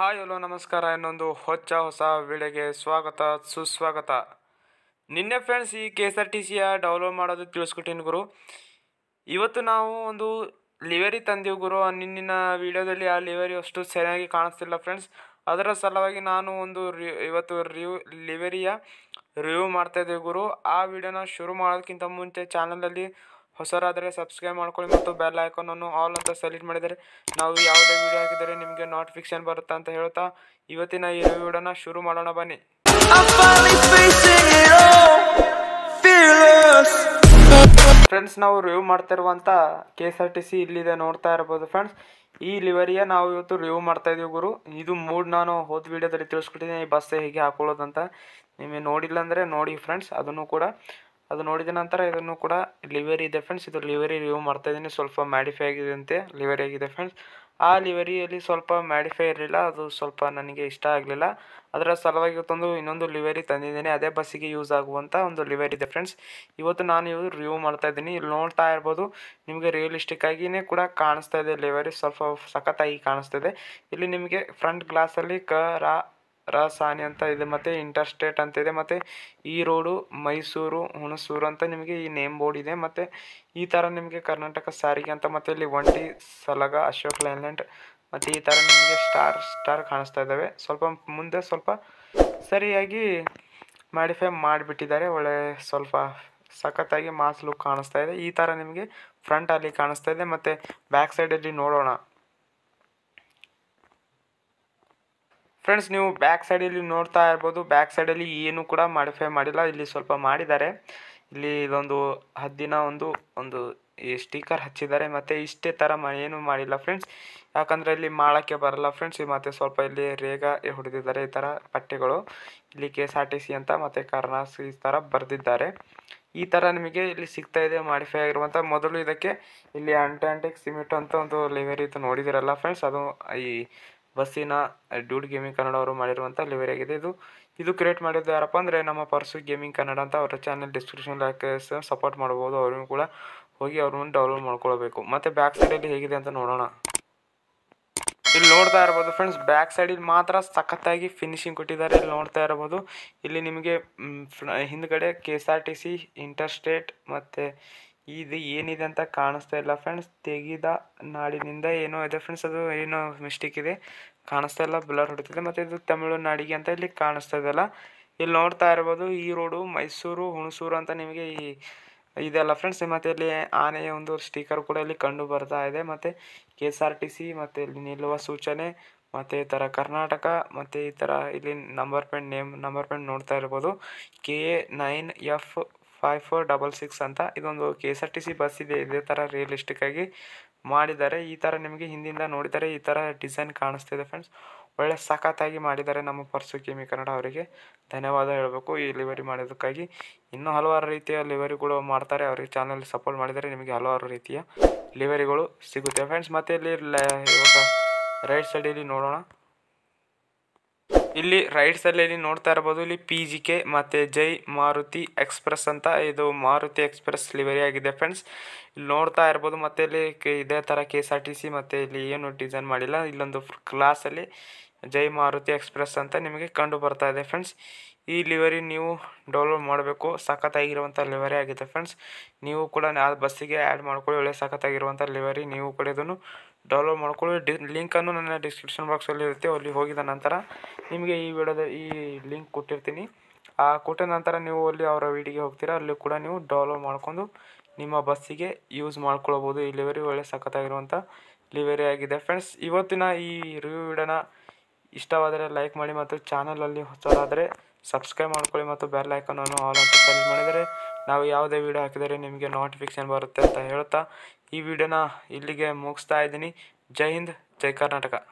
hi hello ನಮಸ್ಕಾರ ಇನ್ನೊಂದು ಹೊಚ್ಚ ಹೊಸ ವೇಳೆಗೆ ಸ್ವಾಗತ ಸುಸ್ವಾಗತ ನಿನ್ನೆ ಫ್ರೆಂಡ್ಸ್ ಈ ಕೆ ಎಸ್ ಆರ್ ಟಿ ಸಿಯ ಡೌನ್ಲೋಡ್ ಮಾಡೋದು ತಿಳಿಸ್ಕೊಟ್ಟಿನಿ ಗುರು ಇವತ್ತು ನಾವು ಒಂದು ಲಿವರಿ ತಂದೀವಿ ಗುರು ನಿನ್ನ ವಿಡಿಯೋದಲ್ಲಿ ಆ ಲಿವರಿ ಅಷ್ಟು ಸರಿಯಾಗಿ ಕಾಣಿಸ್ತಿಲ್ಲ ಫ್ರೆಂಡ್ಸ್ ಅದರ ಸಲುವಾಗಿ ನಾನು ಒಂದು ಇವತ್ತು ರಿವ್ಯೂ ಲಿವರಿಯ ರಿವ್ಯೂ ಮಾಡ್ತಾಯಿದ್ದೆ ಗುರು ಆ ವಿಡಿಯೋನ ಶುರು ಮಾಡೋದಕ್ಕಿಂತ ಮುಂಚೆ ಚಾನಲಲ್ಲಿ ಹೊಸರಾದರೆ ಸಬ್ಸ್ಕ್ರೈಬ್ ಮಾಡ್ಕೊಳ್ಳಿ ಮತ್ತು ಬೆಲ್ ಐಕಾನನ್ನು ಆಲ್ ಅಂತ ಸೆಲೆಕ್ಟ್ ಮಾಡಿದರೆ ನಾವು ಯಾವುದೇ ವಿಡಿಯೋ ಹಾಕಿದರೆ ನಿಮಗೆ ನೋಟಿಫಿಕೇಶನ್ ಬರುತ್ತಾ ಅಂತ ಹೇಳ್ತಾ ಇವತ್ತಿನ ಈ ವಿಡಿಯೋನ ಶುರು ಮಾಡೋಣ ಬನ್ನಿ ಫ್ರೆಂಡ್ಸ್ ನಾವು ರಿವ್ಯೂ ಇರುವಂಥ K S R T C ಇಲ್ಲಿದೆ ನೋಡ್ತಾ ಇರ್ಬೋದು ಫ್ರೆಂಡ್ಸ್ ಈ ಲಿವರಿಯ ನಾವು ಇವತ್ತು ರಿವ್ಯೂ ಮಾಡ್ತಾ ಇದೀವಿ ಗುರು ಇದು ಮೂಡ್ ನಾನು ಹೋದ ವಿಡಿಯೋದಲ್ಲಿ ತಿಳಿಸ್ಕೊಟ್ಟಿದ್ದೀನಿ ಈ ಬಸ್ ಹೇಗೆ ಹಾಕೊಳ್ಳೋದಂತ ನಿಮಗೆ ನೋಡಿಲ್ಲ ಅಂದರೆ ನೋಡಿ ಫ್ರೆಂಡ್ಸ್ ಅದನ್ನು ಕೂಡ ಅದು ನೋಡಿದ ನಂತರ ಇದನ್ನು ಕೂಡ ಲಿವರಿ ಇದೆ ಫ್ರೆಂಡ್ಸ್ ಇದು ಲಿವರಿ ರಿವ್ಯೂ ಮಾಡ್ತಾ ಇದ್ದೀನಿ ಸ್ವಲ್ಪ ಮ್ಯಾಡಿಫೈ ಅಂತೆ ಲಿವರಿ ಆಗಿದೆ ಫ್ರೆಂಡ್ಸ್ ಆ ಲಿವರಿಯಲ್ಲಿ ಸ್ವಲ್ಪ ಮ್ಯಾಡಿಫೈ ಇರಲಿಲ್ಲ ಅದು ಸ್ವಲ್ಪ ನನಗೆ ಇಷ್ಟ ಆಗಲಿಲ್ಲ ಅದರ ಸಲುವಾಗಿ ಇವತ್ತೊಂದು ಇನ್ನೊಂದು ಲಿವರಿ ತಂದಿದ್ದೀನಿ ಅದೇ ಬಸ್ಸಿಗೆ ಯೂಸ್ ಆಗುವಂಥ ಒಂದು ಲಿವರಿ ಇದೆ ಫ್ರೆಂಡ್ಸ್ ಇವತ್ತು ನಾನು ಇವತ್ತು ರಿವ್ಯೂ ಮಾಡ್ತಾ ಇದ್ದೀನಿ ಇಲ್ಲಿ ನೋಡ್ತಾ ಇರ್ಬೋದು ನಿಮಗೆ ರಿಯಲಿಸ್ಟಿಕ್ ಆಗಿಯೇ ಕೂಡ ಕಾಣಿಸ್ತಾ ಇದೆ ಲಿವರಿ ಸ್ವಲ್ಪ ಸಖತ್ತಾಗಿ ಕಾಣಿಸ್ತಾ ಇದೆ ಇಲ್ಲಿ ನಿಮಗೆ ಫ್ರಂಟ್ ಗ್ಲಾಸಲ್ಲಿ ಕ ರಾ ರಾಸಾನಿ ಅಂತ ಇದೆ ಮತ್ತು ಇಂಟರ್ಸ್ಟೇಟ್ ಇದೆ ಮತ್ತು ಈ ರೋಡು ಮೈಸೂರು ಹುಣಸೂರು ಅಂತ ನಿಮಗೆ ಈ ನೇಮ್ ಬೋರ್ಡ್ ಇದೆ ಮತ್ತು ಈ ಥರ ನಿಮಗೆ ಕರ್ನಾಟಕ ಸಾರಿಗೆ ಅಂತ ಮತ್ತೆ ಇಲ್ಲಿ ಒಂಟಿ ಸಲಗ ಅಶೋಕ್ ಲೈಲ್ಯಾಂಡ್ ಮತ್ತು ಈ ಥರ ನಿಮಗೆ ಸ್ಟಾರ್ ಸ್ಟಾರ್ ಕಾಣಿಸ್ತಾ ಇದ್ದಾವೆ ಸ್ವಲ್ಪ ಮುಂದೆ ಸ್ವಲ್ಪ ಸರಿಯಾಗಿ ಮಾಡಿಫೈ ಮಾಡಿಬಿಟ್ಟಿದ್ದಾರೆ ಒಳ್ಳೆ ಸ್ವಲ್ಪ ಸಖತ್ತಾಗಿ ಮಾಸ್ ಲುಕ್ ಕಾಣಿಸ್ತಾ ಇದೆ ಈ ಥರ ನಿಮಗೆ ಫ್ರಂಟಲ್ಲಿ ಕಾಣಿಸ್ತಾ ಇದೆ ಮತ್ತು ಬ್ಯಾಕ್ ಸೈಡಲ್ಲಿ ನೋಡೋಣ ಫ್ರೆಂಡ್ಸ್ ನೀವು ಬ್ಯಾಕ್ ಸೈಡಲ್ಲಿ ನೋಡ್ತಾ ಇರ್ಬೋದು ಬ್ಯಾಕ್ ಸೈಡಲ್ಲಿ ಏನು ಕೂಡ ಮಾಡಿಫೈ ಮಾಡಿಲ್ಲ ಇಲ್ಲಿ ಸ್ವಲ್ಪ ಮಾಡಿದ್ದಾರೆ ಇಲ್ಲಿ ಇದೊಂದು ಹದ್ದಿನ ಒಂದು ಒಂದು ಈ ಸ್ಟಿಕರ್ ಹಚ್ಚಿದ್ದಾರೆ ಮತ್ತು ಇಷ್ಟೇ ಥರ ಏನು ಮಾಡಿಲ್ಲ ಫ್ರೆಂಡ್ಸ್ ಯಾಕಂದರೆ ಇಲ್ಲಿ ಮಾಡೋಕ್ಕೆ ಬರಲ್ಲ ಫ್ರೆಂಡ್ಸ್ ಮತ್ತು ಸ್ವಲ್ಪ ಇಲ್ಲಿ ರೇಗ ಹೊಡೆದಿದ್ದಾರೆ ಈ ಥರ ಪಟ್ಟೆಗಳು ಇಲ್ಲಿ K S R T C ಅಂತ ಮತ್ತು ಕರ್ನಾಸ್ ಈ ಥರ ಬರೆದಿದ್ದಾರೆ ಈ ಥರ ನಿಮಗೆ ಇಲ್ಲಿ ಸಿಗ್ತಾ ಇದೆ ಮಾಡಿಫೈ ಆಗಿರುವಂಥ ಮೊದಲು ಇದಕ್ಕೆ ಇಲ್ಲಿ ಅಂಟ್ಯಾಂಟಿಕ್ ಸಿಮೆಂಟ್ ಅಂತ ಒಂದು ಲೇವರ್ ಇದು ನೋಡಿದಿರಲ್ಲ ಫ್ರೆಂಡ್ಸ್ ಅದು ಈ ಬಸ್ಸಿನ ಡ್ಯೂಡ್ ಗೇಮಿಂಗ್ ಕನ್ನಡ ಅವರು ಮಾಡಿರುವಂಥ ಲಿವರಿ ಆಗಿದೆ ಇದು ಇದು ಕ್ರಿಯೇಟ್ ಮಾಡಿದ್ದು ಯಾರಪ್ಪ ಅಂದರೆ ನಮ್ಮ ಪರ್ಸು ಗೇಮಿಂಗ್ ಕನ್ನಡ ಅಂತ ಅವರ ಚಾನಲ್ ಡಿಸ್ಕ್ರಿಪ್ಷನ್ ಸಪೋರ್ಟ್ ಮಾಡ್ಬೋದು ಅವ್ರಿಗೂ ಕೂಡ ಹೋಗಿ ಅವ್ರನ್ನ ಡೌನ್ಲೋಡ್ ಮಾಡ್ಕೊಳ್ಬೇಕು ಮತ್ತು ಬ್ಯಾಕ್ ಸೈಡಲ್ಲಿ ಹೇಗಿದೆ ಅಂತ ನೋಡೋಣ ಇಲ್ಲಿ ನೋಡ್ತಾ ಇರ್ಬೋದು ಫ್ರೆಂಡ್ಸ್ ಬ್ಯಾಕ್ ಸೈಡಲ್ಲಿ ಮಾತ್ರ ಸಖತ್ತಾಗಿ ಫಿನಿಶಿಂಗ್ ಕೊಟ್ಟಿದ್ದಾರೆ ಇಲ್ಲಿ ನೋಡ್ತಾ ಇರ್ಬೋದು ಇಲ್ಲಿ ನಿಮಗೆ ಹಿಂದ್ಗಡೆ K S R T C interstate ಮತ್ತು ಇದು ಏನಿದೆ ಅಂತ ಕಾಣಿಸ್ತಾ ಇಲ್ಲ ಫ್ರೆಂಡ್ಸ್ ತೆಗೆದ ನಾಡಿನಿಂದ ಏನೋ ಇದೆ ಫ್ರೆಂಡ್ಸ್ ಅದು ಏನೋ ಮಿಸ್ಟೇಕ್ ಇದೆ ಕಾಣಿಸ್ತಾ ಇಲ್ಲ ಬ್ಲರ್ ಹೊಡಿತಿದೆ ಮತ್ತು ಇದು ತಮಿಳುನಾಡಿಗೆ ಅಂತ ಇಲ್ಲಿ ಕಾಣಿಸ್ತಾ ಇದೆಲ್ಲ ಇಲ್ಲಿ ನೋಡ್ತಾ ಇರ್ಬೋದು ಈ ರೋಡು ಮೈಸೂರು ಹುಣಸೂರು ಅಂತ ನಿಮಗೆ ಈ ಇದೆಲ್ಲ ಫ್ರೆಂಡ್ಸ್ ಮತ್ತು ಇಲ್ಲಿ ಆನೆಯ ಒಂದು ಸ್ಟಿಕರ್ ಕೂಡ ಇಲ್ಲಿ ಕಂಡು ಬರ್ತಾ ಇದೆ ಮತ್ತು K S R T C ಮತ್ತು ಇಲ್ಲಿ ನಿಲ್ಲುವ ಸೂಚನೆ ಮತ್ತು ಈ ಥರ ಕರ್ನಾಟಕ ಮತ್ತು ಈ ಥರ ಇಲ್ಲಿ number plate name number plate ನೋಡ್ತಾ ಇರ್ಬೋದು K nine F five four double six ಅಂತ ಇದೊಂದು K S R T C bus ಇದೆ ಇದೇ ಥರ ಆಗಿ ಮಾಡಿದ್ದಾರೆ ಈ ಥರ ನಿಮಗೆ ಹಿಂದಿಂದ ನೋಡಿದರೆ ಈ ಥರ ಡಿಸೈನ್ ಕಾಣಿಸ್ತಿದೆ ಫ್ರೆಂಡ್ಸ್ ಒಳ್ಳೆ ಸಖತ್ತಾಗಿ ಮಾಡಿದ್ದಾರೆ ನಮ್ಮ ಪರ್ಸು ಕೆಮಿ ಕನ್ನಡ ಅವರಿಗೆ ಧನ್ಯವಾದ ಹೇಳಬೇಕು ಈ ಲಿವರಿ ಮಾಡೋದಕ್ಕಾಗಿ ಇನ್ನೂ ಹಲವಾರು ರೀತಿಯ ಲಿವರಿಗಳು ಮಾಡ್ತಾರೆ ಅವರಿಗೆ ಚಾನಲ್ ಸಪೋರ್ಟ್ ಮಾಡಿದರೆ ನಿಮಗೆ ಹಲವಾರು ರೀತಿಯ ಲಿವರಿಗಳು ಸಿಗುತ್ತೆ ಫ್ರೆಂಡ್ಸ್ ಮತ್ತೆ ಇಲ್ಲಿ ರೈಟ್ ಸೈಡಲ್ಲಿ ನೋಡೋಣ ಇಲ್ಲಿ ರೈಟ್ ಸೈಡ್ ಅಲ್ಲಿ ನೋಡ್ತಾ ಇರಬಹುದು ಇಲ್ಲಿ ಪಿ ಜಿ ಕೆ ಮತ್ತೆ ಜೈ ಮಾರುತಿ ಎಕ್ಸ್ಪ್ರೆಸ್ ಅಂತ ಇದು ಮಾರುತಿ ಎಕ್ಸ್ಪ್ರೆಸ್ ಲಿವರಿ ಆಗಿದೆ ಫ್ರೆಂಡ್ಸ್ ಇಲ್ಲಿ ನೋಡ್ತಾ ಇರಬಹುದು ಮತ್ತೆ ಇಲ್ಲಿ ಇದೇ ತರ ಆರ್ ಸಿ ಮತ್ತೆ ಇಲ್ಲಿ ಏನು ಡಿಸೈನ್ ಮಾಡಿಲ್ಲ ಇಲ್ಲೊಂದು ಕ್ಲಾಸ್ ಅಲ್ಲಿ ಜೈ ಮಾರುತಿ ಎಕ್ಸ್ಪ್ರೆಸ್ ಅಂತ ನಿಮಗೆ ಕಂಡು ಬರ್ತಾ ಇದೆ ಫ್ರೆಂಡ್ಸ್ ಈ ಲಿವರಿ ನೀವು ಡೌನ್ಲೋಡ್ ಮಾಡಬೇಕು ಸಖತ್ತಾಗಿರುವಂಥ ಲಿವರಿ ಆಗಿದೆ ಫ್ರೆಂಡ್ಸ್ ನೀವು ಕೂಡ ಆ ಬಸ್ಸಿಗೆ ಆ್ಯಡ್ ಮಾಡ್ಕೊಳ್ಳಿ ಒಳ್ಳೆ ಸಖತ್ತಾಗಿರುವಂಥ ಲಿವರಿ ನೀವು ಕೂಡ ಇದನ್ನು ಡೌನ್ಲೋಡ್ ಮಾಡ್ಕೊಳ್ಳಿ ಡಿ ಲಿಂಕನ್ನು ನನ್ನ ಡಿಸ್ಕ್ರಿಪ್ಷನ್ ಬಾಕ್ಸಲ್ಲಿ ಇರುತ್ತೆ ಅಲ್ಲಿ ಹೋಗಿದ ನಂತರ ನಿಮಗೆ ಈ ವಿಡಿಯೋದ ಈ ಲಿಂಕ್ ಕೊಟ್ಟಿರ್ತೀನಿ ಆ ಕೊಟ್ಟ ನಂತರ ನೀವು ಅಲ್ಲಿ ಅವರ ವೀಡಿಗೆ ಹೋಗ್ತೀರಾ ಅಲ್ಲಿ ಕೂಡ ನೀವು ಡೌನ್ಲೋಡ್ ಮಾಡ್ಕೊಂಡು ನಿಮ್ಮ ಬಸ್ಸಿಗೆ ಯೂಸ್ ಮಾಡ್ಕೊಳ್ಬೋದು ಈ ಲಿವರಿ ಒಳ್ಳೆ ಸಖತ್ತಾಗಿರುವಂಥ ಲಿವರಿ ಆಗಿದೆ ಫ್ರೆಂಡ್ಸ್ ಇವತ್ತಿನ ಈ ರಿವ್ಯೂ ವಿಡೋನ ಇಷ್ಟವಾದರೆ ಲೈಕ್ ಮಾಡಿ ಮತ್ತು ಚಾನಲಲ್ಲಿ ಹೊಸದಾದರೆ ಸಬ್ಸ್ಕ್ರೈಬ್ ಮಾಡ್ಕೊಳ್ಳಿ ಮತ್ತು ಬೆಲ್ ಐಕನನ್ನು ಆಲ್ ಅಂತ ಸೆಲೆಕ್ಟ್ ಮಾಡಿದರೆ ನಾವು ಯಾವುದೇ ವಿಡಿಯೋ ಹಾಕಿದರೆ ನಿಮಗೆ ನೋಟಿಫಿಕೇಷನ್ ಬರುತ್ತೆ ಅಂತ ಹೇಳ್ತಾ ಈ ವಿಡಿಯೋನ ಇಲ್ಲಿಗೆ ಮುಗಿಸ್ತಾ ಇದ್ದೀನಿ ಜೈ ಹಿಂದ್ ಜೈ ಕರ್ನಾಟಕ